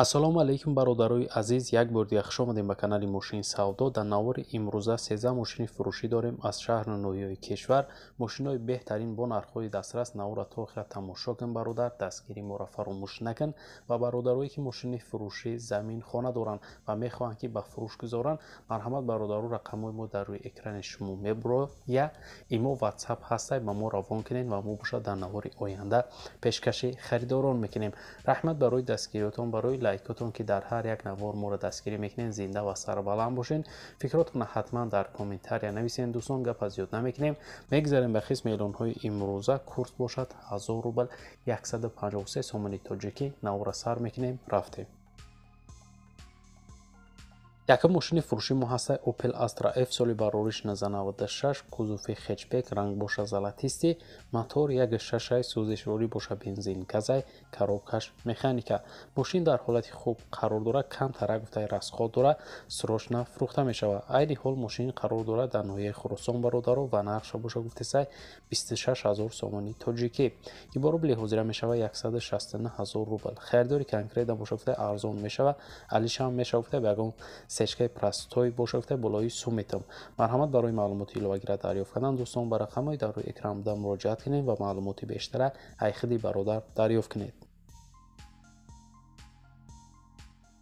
ассалому алайкум бародарои азиз як борди яхш омадем ба канали мошини савдо дар навори имрӯза сеза мошини фурӯшӣ дорем аз шаҳру ноҳияи кишвар мошинҳои беҳтарин бо нархҳои дастрас навора то охира тамошо кан бародар дастгири мора фаромӯш накан ва бародарое ки мошини фурӯшӣ замин хона доранд ва мехоҳанд ки ба фурӯш гузоранд марҳамат бародару рақамҳои мо дар рӯи экрани шумо меброя имо ватсап ҳастай ба мо равон кунед ва мо бошад дар навори оянда пешкаши харидорон мекунем раҳмат барои дастгириётон барои лайкотон ки дар ҳар як навор моро дастгирӣ мекунем зинда ва сарбаланд бошен фикротона ҳатман дар комментария нависем дӯстон гап аз ёд намекунем мегузарем ба қисми эълонҳои имрӯза курс бошад 1 рубл 153 сомони тоҷикӣ наворо сар мекунем рафтем якам мошини фурӯши мо ҳаста опел astra f соли барори 1996 кузуфи хечбек рангбоша залатисти мотор 16 сӯзишрори боша бензин газай коробкаш механика мошин дар ҳолати хуб қарор дора кам тара гуфтаи расход дора срочна фурӯхта мешавад айни ҳол мошин қарор дора дар ноҳияи хуросон бародаро ва нарх боша гуфтесай 26000 сомони тоҷикӣ иборо билиҳозира мешавад 169000 рубл харидори конкрет набоша гуфтаи арзон мешавад алишам мешава гуфтаи ягон с сечкаи прастой боша гуфта болои сум метрм марҳамат барои маълумоти иловагира дарёфт кардан дӯстон ба рақамҳои дар рӯи экранда муроҷиат кунед ва маълумоти бештара айхиди бародар дарёфт кунед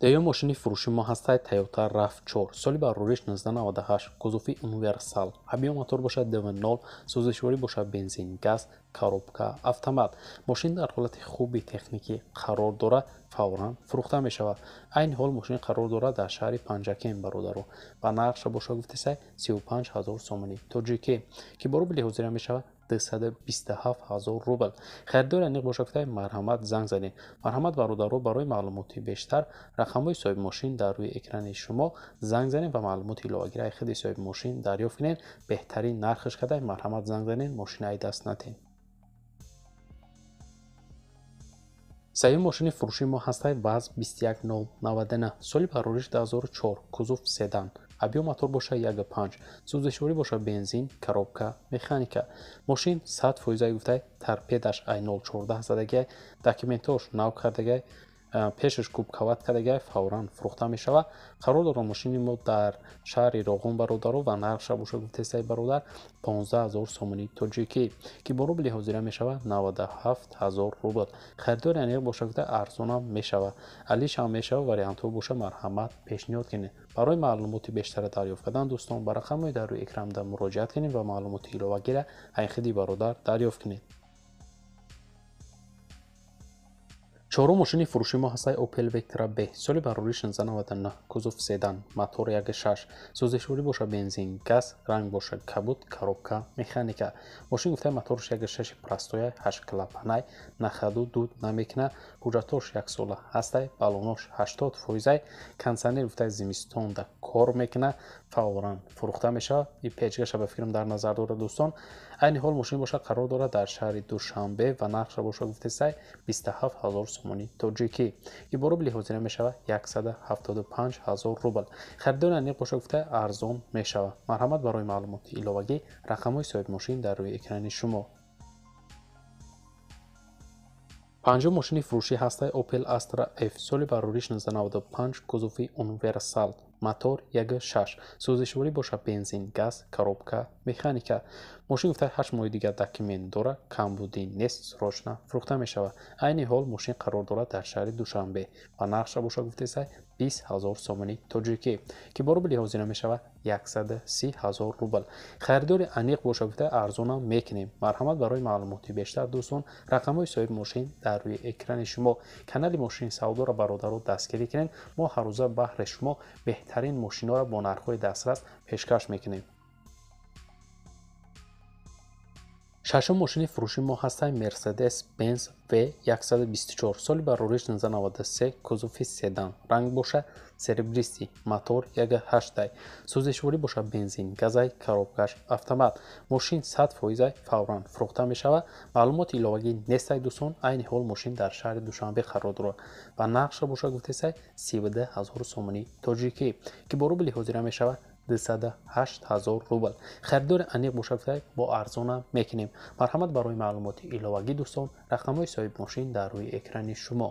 дар ё мошини фурӯши моҳастаи тайёта раф чор соли барруриш 1998 кузуфи универсал ҳабиё мотор бошад 90 сӯзишворӣ бошад бензин газ коробка автомат мошин дар ҳолати хуби техникӣ қарор дора фавран фурӯхта мешавад айни ҳол мошин қарор дора дар шаҳри панҷакем бародару ба нарх шабошо гуфтеса 35 ҳазор сомонӣ тоҷикӣ ки бору билиҳозира мешавад 227 000 рубл. Хариддор аниқ бошед гуфтаи марҳамат занг занед. Марҳамат бародарҳо барои маълумоти бештар рақамҳои соҳиби мошин дар рӯи экрани шумо занг занед ва маълумоти иловагираи хиди соҳиби мошин дарёфт кунед. беҳтарин нархаш кардаи марҳамат занг занед мошин ай даст натед. саҳиби мошини фурӯши мо ҳастаи ваз 2199 соли парориш 204 кузуф седан абё мотор боша 15 сӯзишворӣ боша бензин коробка механика мошин 100 фоизаи гуфтаи торпедаш ай 014 задагиай документош нав кардагай э, пешаш кубкават кардагай фавран фурӯхта мешава қарор дорад мошини мо дар шаҳри роғун бародару ва нархша боша гуфтесаи бародар 15000 сомони тоҷикӣ ки бо рубли ҳозира мешава 97000 рубл харидор ян як боша гуфта арзонам мешава алишам мешава вариантҳо боша марҳамат пешниҳод кунед барои маълумоти бештара дарёфт кардан дӯстон ба рақамҳои дар рӯи экранда муроҷиат кунед ва маълумоти иловагира ҳайхиди бародар дарёфт кунед чорум мошини фурӯши мо ҳастаи опел вектра б соли барори 699 кузуф седан мотор 16 сӯзишворӣ боша бензин газ ранг боша кабуд коробка механика мошин гуфтаи мотор 16 прастоя 8 клапанай нахаду дуд намекна куҷатош яксола ҳастай балонош 80 фоизай консанер гуфтаи зимистонда кор мекуна фавран фурӯхта мешавад и печгаша ба фикрам дар назар дорад дӯстон айни ҳол мошин боша қарор дорад дар шаҳри душанбе ва нархша боша гуфте сай 27000 сомони тоҷикӣ ибора лиҳозира мешавад 175000 ҳазор рубл харидони аниқ боша гуфта арзон мешавад марҳамат барои маълумоти иловагӣ рақамҳои соҳибмошин дар рӯи экрани шумо панҷум мошини фурӯши ҳастаи опел astra f соли барори 1995 кузуфи универсал мотор 16 сӯзишворӣ боша бензин газ коробка механика мошин гуфтаи 8 моҳи дигар документ дора камбуди нест срочна фурӯхта мешавад айни ҳол мошин қарор дорад дар шаҳри душанбе ва нархша боша гуфтесай 20 هزار سومنی تاجیکی که با روبل یوزینا می شود 130 هزار روبل خریدار انیق با شبیده ارزونا میکنیم مرحمت برای معلوماتی بیشتر دوستان رقم های صاحب ماشین در روی اکران شما کانال ماشین سودا را رو دستگیری کنید ما هر روزه بهر شما بهترین ماشین ها را با نرخ های دسترس پیشکش میکنیم шашум мошини фурӯши мо ҳастанд мерседес бенс в 124 соли барори 1993 кузуфи седан ранг боша серебристи мотор 18 сӯзишворӣ боша бензин газай коробкаш автомат мошин 100 фоизай фавран фурӯхта мешавад маълумоти иловагӣ нестай дӯстон айни ҳол мошин дар шаҳри душанбе қарор дорад ва нақша боша гуфтесай 32 ҳазор сомони тоҷикӣ ки бо рубли ҳозира мешавад 208 000 рубл. Харидори аниқ бошавтай бо арзона мекунем. Марҳамат барои маълумоти иловагӣ дӯстон рақамҳои соҳиб мошин дар рӯи экрани шумо.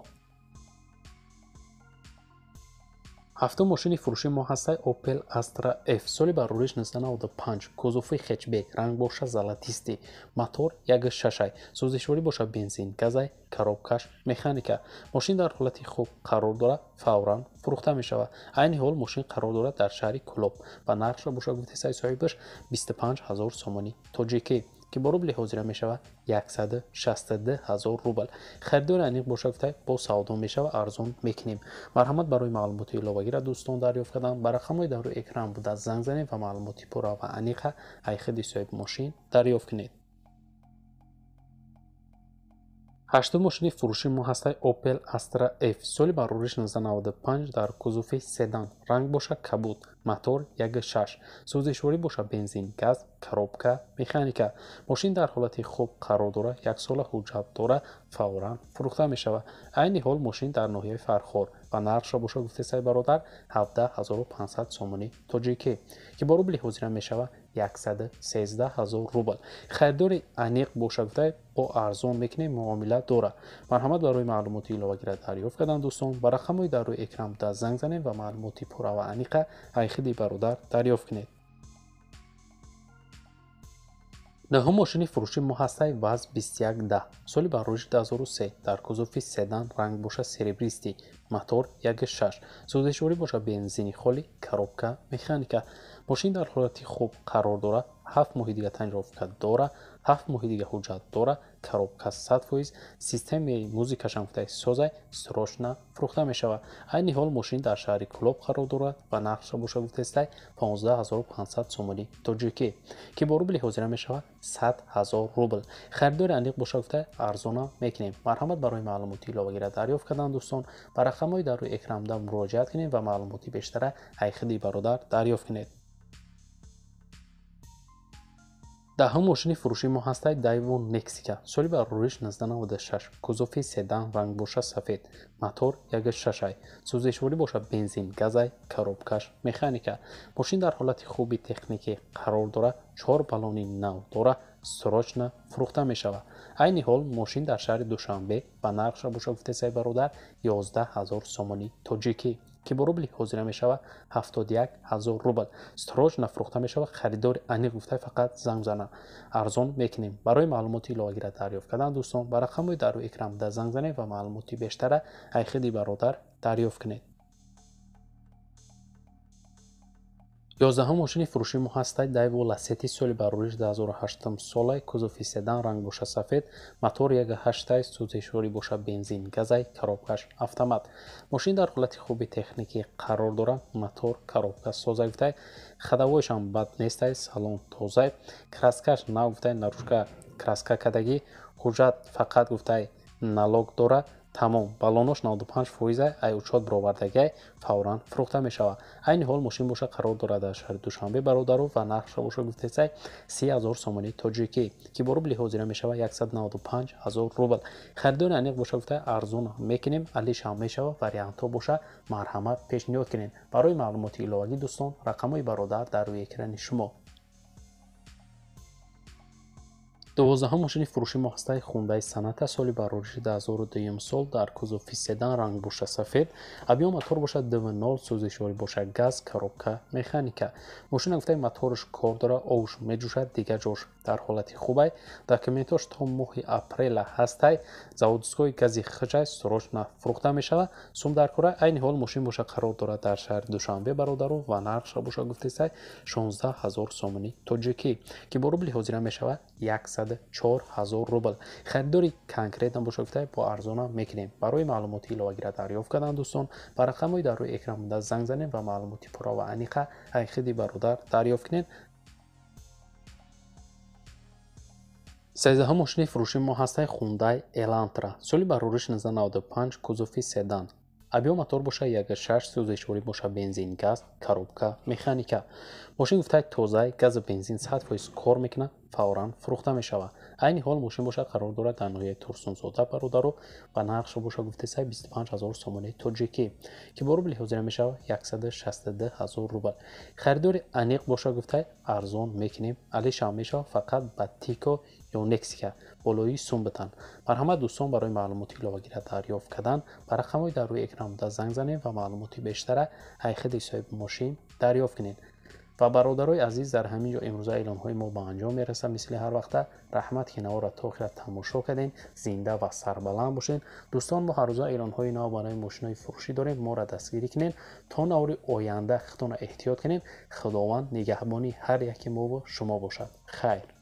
ҳафтум мошини фурӯши мо ҳастай опел astra f соли барориш 1995 кузуфи хечбек рангбоша залатистӣ мотор 16 сӯзишворӣ боша бензин газай коробкаш механика мошин дар ҳолати хуб қарор дора фавран фурӯхта мешавад айни ҳол мошин қарор дорад дар шаҳри кулоб ва нархша боша гуфти сайсоҳибаш 25 000 сомони тоҷикӣ ки бо рубли ҳозира мешавад 16000 рубл харидори аниқ боша гуфта бо савдо мешавад арзон мекунем марҳамат барои маълумоти иловагира дӯстон дарёфт кардан ба рақамҳои дару экран буда занг занед ва маълумоти пурра ва аниқа айхиди соҳиби мошин дарёфт кунед ҳаштум мошини фурӯши муҳассисаи опел astra f соли барори 1695 дар кузуфи седан ранг боша кабуд матор 16 сӯзишворӣ боша бензин газ коробка механика мошин дар ҳолати хуб қарор дора яксола ҳуҷҷат дора фавран фурӯхта мешавад айни ҳол мошин дар ноҳияи фархор ва нархша боша гуфта сайбародар 17500 сомони тоҷикӣ ки бо рубли ҳозира мешавад 113 هزار روبل خریدار انیق بوشگفته با ارزان میکنه معامله داره مرحمت برای معلوماتی ایلا وگره دریافت کردن دوستان برای خموی در روی اکرام در زنگ زنیم و معلوماتی پرا و انیقه ایخید برادر دریافت کنید наҳум мошини фурӯши муҳассаи ваз 2110 соли барруҷи 203 дар кузуфи седан рангбоша серебристӣ мотор 16 сӯзишворӣ боша бензини холӣ коробка механика мошин дар ҳолати хуб қарор дорад ҳафт моҳи дига тренировка дора ҳафт моҳи дига ҳуҷҷат дора коробка сад фоиз системаи музикашам кутаи созай срочна фурӯхта мешавад айни ҳол мошин дар шаҳри кулоб қарор дорад ва нарх шабоша гуфтаистай 15500 сомони тоҷикӣ ки бо рубли ҳозира мешавад 100000 рубл харидори аниқ боша гуфта арзона мекунем марҳамат барои маълумоти иловагира дарёфт кардан дӯстон ба рақамҳои дар рӯи экранда муроҷиат кунед ва маълумоти бештара айхиди бародар дарёфт кунед даҳум мошини фурӯши мо ҳастад дайво мексика соли ба рӯиш 1996 кузофи седан рангбоша сафед матор 16 ай сӯзишворӣ бошад бензин газай коробкаш механика мошин дар ҳолати хуби техникӣ қарор дора чор балони нав дора сурочна фурӯхта мешавад айни ҳол мошин дар шаҳри душанбе ба нарх шабуша гуфтесай бародар 11 000 сомони тоҷикӣ ки бо рубли ҳозира мешавад 71000 рубл строҷ нафрӯхта мешавад харидори аниқ гуфта фақат занг занад арзон мекунем барои маълумоти илоагира дарёфт кардан дӯстон ба рақамҳои дару экрам да занг занед ва маълумоти бештара ай хиди бародар дарёфт кунед ёздаҳум мошини фурӯши мо ҳастад дайво ласети соли барориши дуҳазорҳаштум солаи кузуфи седан рангбоша сафед мотор ягҳаштай сузишори боша бензин газай коробкаш автомат мошин дар ҳолати хуби техникӣ қарор дора мотор коробка созагуфтай хадавоишам бад нестай салон тозай краскаш нав гуфтай нарушка краска кадагӣ ҳуҷҷат фақат гуфтай налог дора тамом балонош 95 фоиза ай учот бировардага фавран фурӯхта мешавад айни ҳол мошин боша қарор дорад дар шаҳри душанбе бародару ва нархша боша гуфтесай 30000 сомони тоҷикӣ ки бо рубли ҳозира мешавад 195000 рубл харидори аниқ боша гуфта арзун мекунем алишам мешавад вариантҳо боша марҳамат пешниҳод кунед барои маълумоти иловагӣ дӯстон рақамҳои бародар дар рӯекрани шумо 0-6-1-2-3-4-5-6-7-8-9-10 дувоздаҳум мошини фурӯши муассисаи хундаи санъати соли барориши дуҳазору дуюм сол дар кузуфи седан рангбуша сафед объём мотор бошад дунол сӯзишёрӣ бошад газ коробка механика мошина гуфтаи моторш кор дора овуш меҷӯшад дигар ҷош дар ҳолати хубай документош то моҳи апрела ҳастай заводистгоҳи гази хчай сурочна фурӯхта мешавад сум дар кура айни ҳол мошин боша қарор дорад дар шаҳри душанбе бародару ва нархша боша гуфтесай 16 ҳазор сомони тоҷикӣ ки бо рубли ҳозира мешавад 1 حد 4000 روبل خریداری کانکریت هم گفته با ارزونا میکنیم برای معلوماتی را دریافت کردن دوستان به رقم در روی اکران بوده زنگ زنید و معلوماتی پرا و انیقه حقیقی برادر دریافت کنید سیزده ماشین فروشی ما هسته خونده الانترا سالی به 95 1995 کوزوفی سیدان аби мотор боша 6 сӯзишворӣ боша бензин газ коробка механика мошин гуфтаи тозаи гази бензин 100 фоиз кор мекунад фавран фурӯхта мешавад айни ҳол мошин боша қарор дорад дар ноҳияи турсунзода бародару ба нархша боша гуфта саи 25 ҳазор сомонаи тоҷикӣ ки ба рубли ҳозира мешавад 162 ҳазор рубл харидори аниқ боша гуфта арзон мекунем алишам мешавад фақат ба тико ё нексика болои сумбатан битан бар ҳама дӯстон барои маълумоти иловагира дарёфт кардан ба рақамҳои дар рӯи экранда занг занед ва маълумоти бештара ҳайхиди соҳиби мошин дарёфт кунед و برادرای عزیز در همینجا امروزه های ما به انجام میرسه مثل هر وقته رحمت که تا خیلی تماشا کردین زنده و سربلند باشین دوستان ما هر اعلان های نو برای های فروشی داریم ما را دستگیری کنین تا نوری آینده خودتون احتیاط کنین خداوند نگهبانی هر یک ما و شما باشد خیر